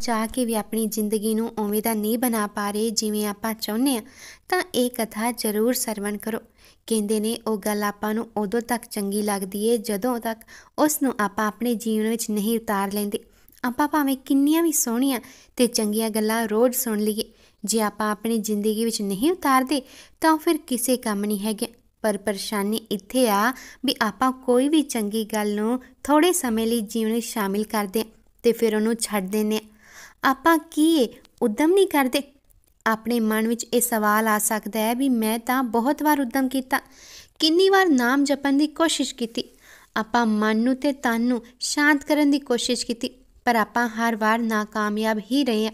ਚਾਹ ਕੇ ਵੀ ਆਪਣੀ ਜ਼ਿੰਦਗੀ ਨੂੰ ਉਵੇਂ ਦਾ ਨਹੀਂ ਬਣਾ ਪਾ ਰਹੇ ਜਿਵੇਂ ਆਪਾਂ ਚਾਹੁੰਦੇ ਆ ਤਾਂ ਇਹ ਕਥਾ ਜ਼ਰੂਰ ਸਰਵਣ ਕਰੋ ਕਹਿੰਦੇ ਨੇ ਉਹ ਗੱਲ ਆਪਾਂ ਨੂੰ ਉਦੋਂ ਤੱਕ ਚੰਗੀ ਲੱਗਦੀ ਏ ਜਦੋਂ ਤੱਕ ਉਸ ਨੂੰ ਆਪਾਂ ਆਪਣੇ ਜੀਵਨ ਵਿੱਚ ਨਹੀਂ ਉਤਾਰ ਲੈਂਦੇ ਆਪਾਂ ਭਾਵੇਂ ਕਿੰਨੀਆਂ ਵੀ ਸੋਹਣੀਆਂ ਤੇ ਚੰਗੀਆਂ ਗੱਲਾਂ ਰੋਜ਼ ਸੁਣ ਲਈਏ ਜੇ ਆਪਾਂ ਆਪਣੀ ਜ਼ਿੰਦਗੀ ਵਿੱਚ ਨਹੀਂ ਉਤਾਰਦੇ ਤਾਂ ਫਿਰ ਕਿਸੇ ਕੰਮ ਨਹੀਂ ਹੈਗੇ ਪਰ ਪਰੇਸ਼ਾਨੀ ਇੱਥੇ ਆ ਵੀ ਆਪਾਂ ਕੋਈ ਵੀ ਚੰਗੀ ਗੱਲ ਨੂੰ ਥੋੜੇ ਸਮੇਂ ਲਈ ਜੀਵਨ ਵਿੱਚ ਸ਼ਾਮਿਲ ਕਰਦੇ ਤੇ ਫਿਰ ਉਹਨੂੰ ਛੱਡ ਦਿੰਨੇ ਆਪਾਂ ਕੀ ਏ ਉਦਮ ਨਹੀਂ ਕਰਦੇ ਆਪਣੇ ਮਨ ਵਿੱਚ ਇਹ ਸਵਾਲ ਆ ਸਕਦਾ ਹੈ ਵੀ ਮੈਂ ਤਾਂ ਬਹੁਤ ਵਾਰ ਉਦਮ ਕੀਤਾ ਕਿੰਨੀ ਵਾਰ ਨਾਮ ਜਪਣ ਦੀ ਕੋਸ਼ਿਸ਼ ਕੀਤੀ ਆਪਾਂ ਮਨ ਨੂੰ ਤੇ ਤਨ ਨੂੰ ਸ਼ਾਂਤ ਕਰਨ ਦੀ ਕੋਸ਼ਿਸ਼ ਕੀਤੀ ਪਰ ਆਪਾਂ ਹਰ ਵਾਰ ناکਾਮਯਾਬ ਹੀ ਰਹੇ ਹਾਂ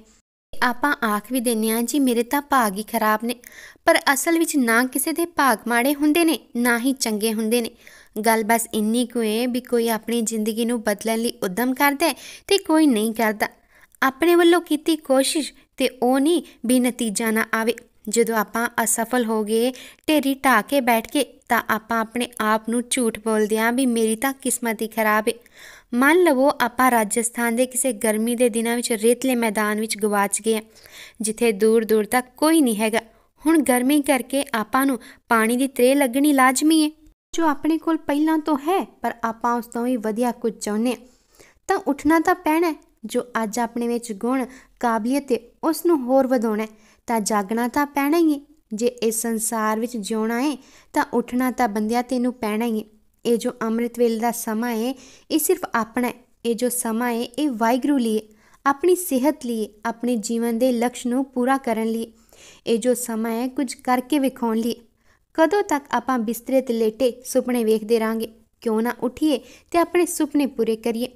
ਆਪਾਂ ਆਖ ਵੀ ਦਿੰਨੇ ਆ ਜੀ ਮੇਰੇ ਤਾਂ ਭਾਗ ਹੀ ਖਰਾਬ ਨੇ ਪਰ ਅਸਲ ਵਿੱਚ ਨਾ ਕਿਸੇ ਦੇ ਭਾਗ ਮਾੜੇ ਹੁੰਦੇ ਨੇ ਨਾ ਹੀ ਚੰਗੇ ਹੁੰਦੇ ਨੇ ਗੱਲ ਬਸ ਇੰਨੀ ਕੁ ਹੈ ਵੀ ਕੋਈ ਆਪਣੀ ਜ਼ਿੰਦਗੀ ਨੂੰ ਬਦਲਣ ਲਈ ਉਦਮ ਕਰਦਾ ਤੇ ਕੋਈ ਨਹੀਂ ਕਰਦਾ ਆਪਣੇ ਵੱਲੋਂ ਕੀਤੀ ਕੋਸ਼ਿਸ਼ ਤੇ ਉਹ ਨਹੀਂ ਨਤੀਜਾ ਨਾ ਆਵੇ ਜਦੋਂ ਆਪਾਂ ਅਸਫਲ ਹੋ ਗਏ ਢੇਰੀ ਢਾ ਕੇ ਬੈਠ ਕੇ ਤਾਂ ਆਪਾਂ ਆਪਣੇ ਆਪ ਨੂੰ ਝੂਠ ਬੋਲਦੇ ਆਂ ਵੀ ਮੇਰੀ ਤਾਂ ਕਿਸਮਤ ਹੀ ਖਰਾਬ ਏ ਮੰਨ ਲਵੋ ਆਪਾਂ ਰਾਜਸਥਾਨ ਦੇ ਕਿਸੇ ਗਰਮੀ ਦੇ ਦਿਨਾਂ ਵਿੱਚ ਰੇਤਲੇ ਮੈਦਾਨ ਵਿੱਚ ਗਵਾਚ ਗਏ ਜਿੱਥੇ ਦੂਰ ਦੂਰ ਤੱਕ ਕੋਈ ਨਹੀਂ ਹੈਗਾ ਹੁਣ ਗਰਮੀ ਕਰਕੇ ਆਪਾਂ ਨੂੰ ਪਾਣੀ ਦੀ ਤਰੇ ਲੱਗਣੀ ਲਾਜ਼ਮੀ ਏ ਜੋ ਆਪਣੇ ਕੋਲ ਪਹਿਲਾਂ ਤੋਂ ਹੈ ਪਰ ਆਪਾਂ ਉਸ ਤੋਂ ਵੀ ਵਧੀਆ ਕੁਝ ਚਾਹੁੰਦੇ ਤਾਂ ਉੱਠਣਾ ਤਾਂ ਪੈਣਾ ਜੋ ਅੱਜ ਆਪਣੇ ਵਿੱਚ ਗੁਣ ਕਾਬਲੀਅਤ ਤੇ ਉਸ ਨੂੰ ਹੋਰ ਵਧਾਉਣਾ ਤਾਂ ਜਾਗਣਾ ਤਾਂ ਪੈਣਾ ਹੀ ਹੈ ਜੇ ਇਸ ਸੰਸਾਰ ਵਿੱਚ ਜਿਉਣਾ ਹੈ ਤਾਂ ਉੱਠਣਾ ਤਾਂ ਬੰਦਿਆ ਤੈਨੂੰ ਪੈਣਾ ਹੀ ਹੈ ਇਹ ਜੋ ਅੰਮ੍ਰਿਤ ਵੇਲੇ ਦਾ ਸਮਾਂ ਹੈ ਇਹ ਸਿਰਫ ਆਪਣਾ ਹੈ ਇਹ ਜੋ ਸਮਾਂ ਹੈ ਇਹ ਵਾਹਿਗੁਰੂ ਲਈ ਆਪਣੀ ਸਿਹਤ ਲਈ ਆਪਣੇ ਜੀਵਨ ਦੇ ਲਕਸ਼ ਨੂੰ ਪੂਰਾ ਕਰਨ ਲਈ ਇਹ ਜੋ ਸਮਾਂ ਹੈ ਕੁਝ ਕਰਕੇ ਵਿਖਾਉਣ ਲਈ ਕਦੋਂ ਤੱਕ ਆਪਾਂ ਬਿਸਤਰੇ ਤੇ ਲੇਟੇ ਸੁਪਨੇ ਵੇਖਦੇ ਰਾਂਗੇ ਕਿਉਂ ਨਾ ਉਠੀਏ ਤੇ ਆਪਣੇ ਸੁਪਨੇ ਪੂਰੇ ਕਰੀਏ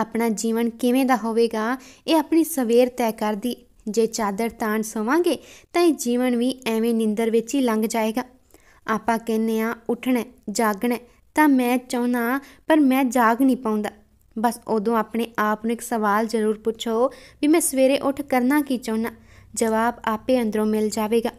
ਆਪਣਾ ਜੀਵਨ ਕਿਵੇਂ ਦਾ ਹੋਵੇਗਾ ਇਹ ਆਪਣੀ ਸਵੇਰ ਤੈਅ ਕਰਦੀ ਜੇ ਚਾਦਰ ਤਾਣ ਸੋਵਾਂਗੇ ਤਾਂ ਇਹ ਜੀਵਨ ਵੀ ਐਵੇਂ ਨਿੰਦਰ ਵਿੱਚ ਹੀ ਲੰਘ ਜਾਏਗਾ ਆਪਾਂ ਕਹਿੰਨੇ ਆ ਉੱਠਣਾ ਜਾਗਣਾ ਤਾਂ ਮੈਂ ਚਾਹਨਾ ਪਰ ਮੈਂ ਜਾਗ ਨਹੀਂ ਪਾਉਂਦਾ ਬਸ ਉਦੋਂ ਆਪਣੇ ਆਪ ਨੂੰ ਇੱਕ ਸਵਾਲ ਜ਼ਰੂਰ ਪੁੱਛੋ ਵੀ ਮੈਂ ਸਵੇਰੇ ਉੱਠ ਕਰਨਾ ਕੀ ਚਾਹਨਾ ਜਵਾਬ ਆਪੇ ਅੰਦਰੋਂ ਮਿਲ ਜਾਵੇਗਾ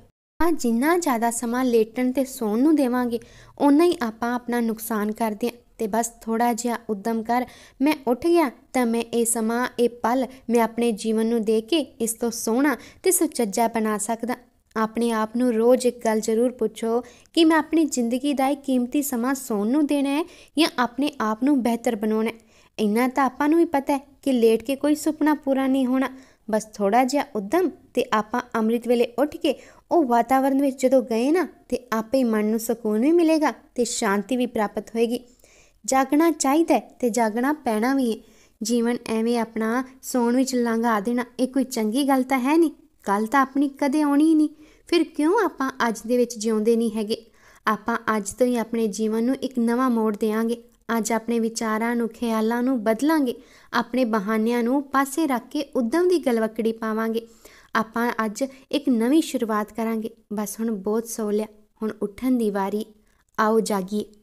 ਆ ਜਿੰਨਾ ਜ਼ਿਆਦਾ ਸਮਾਂ ਲੇਟਣ ਤੇ ਸੌਣ ਨੂੰ ਦੇਵਾਂਗੇ ਉਨਾ ਹੀ ਆਪਾਂ ਆਪਣਾ ਨੁਕਸਾਨ ਕਰਦੇ ਹਾਂ ਤੇ ਬਸ ਥੋੜਾ ਜਿਹਾ ਉਦਮ ਕਰ ਮੈਂ ਉੱਠ ਗਿਆ ਤਾਂ ਮੈਂ ਇਹ ਸਮਾਂ ਇਹ ਪਲ ਮੈਂ ਆਪਣੇ ਜੀਵਨ ਨੂੰ ਦੇ ਕੇ ਇਸ ਤੋਂ ਸੋਹਣਾ ਤੇ ਸੁਚੱਜਾ ਬਣਾ ਸਕਦਾ ਆਪਣੇ ਆਪ ਨੂੰ ਰੋਜ਼ ਇੱਕ ਗੱਲ ਜ਼ਰੂਰ ਪੁੱਛੋ ਕਿ ਮੈਂ ਆਪਣੀ ਜ਼ਿੰਦਗੀ ਦਾ ਇਹ ਕੀਮਤੀ ਸਮਾਂ ਸੌਣ ਨੂੰ ਦੇਣਾ ਹੈ ਜਾਂ ਆਪਣੇ ਆਪ ਨੂੰ ਬਿਹਤਰ ਬਣਾਉਣਾ ਹੈ ਇੰਨਾ ਤਾਂ ਆਪਾਂ ਨੂੰ ਵੀ ਪਤਾ ਹੈ ਕਿ ਲੇਟ ਕੇ ਕੋਈ ਸੁਪਨਾ ਪੂਰਾ ਨਹੀਂ ਹੋਣਾ ਬਸ ਥੋੜਾ ਜਿਹਾ ਉਦਮ ਤੇ ਆਪਾਂ ਅੰਮ੍ਰਿਤ ਵੇਲੇ ਉੱਠ ਕੇ ਉਹ ਵਾਤਾਵਰਣ ਵਿੱਚ ਜਦੋਂ ਗਏ ਨਾ ਤੇ ਆਪੇ ਮਨ ਨੂੰ ਸਕੂਨ ਵੀ ਮਿਲੇਗਾ ਤੇ ਸ਼ਾਂਤੀ ਵੀ ਪ੍ਰਾਪਤ ਹੋਏਗੀ ਜਾਗਣਾ ਚਾਹੀਦਾ ਤੇ ਜਾਗਣਾ ਪੈਣਾ ਵੀ ਹੈ ਜੀਵਨ ਐਵੇਂ ਆਪਣਾ ਸੌਣ ਵਿੱਚ ਲੰਘਾ ਦੇਣਾ ਇਹ ਕੋਈ ਚੰਗੀ ਗੱਲ ਤਾਂ ਹੈ ਨਹੀਂ ਕੱਲ ਤਾਂ ਆਪਣੀ ਕਦੇ ਆਉਣੀ ਹੀ ਨਹੀਂ ਫਿਰ ਕਿਉਂ ਆਪਾਂ ਅੱਜ ਦੇ ਵਿੱਚ ਜਿਉਂਦੇ ਨਹੀਂ ਹੈਗੇ ਆਪਾਂ ਅੱਜ ਤੋਂ ਹੀ ਆਪਣੇ ਜੀਵਨ ਨੂੰ ਇੱਕ ਨਵਾਂ ਮੋੜ ਦੇਵਾਂਗੇ ਅੱਜ ਆਪਣੇ ਵਿਚਾਰਾਂ ਨੂੰ ਖਿਆਲਾਂ ਨੂੰ ਬਦਲਾਂਗੇ ਆਪਣੇ ਬਹਾਨਿਆਂ ਨੂੰ ਪਾਸੇ ਰੱਖ ਕੇ ਉਦਮ ਦੀ ਗਲਵਕੜੀ ਪਾਵਾਂਗੇ ਆਪਾਂ ਅੱਜ ਇੱਕ ਨਵੀਂ ਸ਼ੁਰੂਆਤ ਕਰਾਂਗੇ ਬਸ ਹੁਣ ਬਹੁਤ ਸੋ ਲਿਆ ਹੁਣ ਉੱਠਣ ਦੀ ਵਾਰੀ ਆਓ ਜਾਗੀਏ